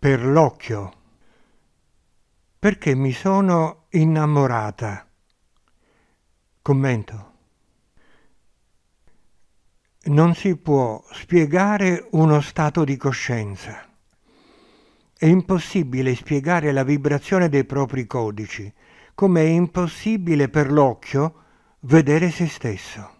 per l'occhio, perché mi sono innamorata. Commento. Non si può spiegare uno stato di coscienza. È impossibile spiegare la vibrazione dei propri codici, come è impossibile per l'occhio vedere se stesso.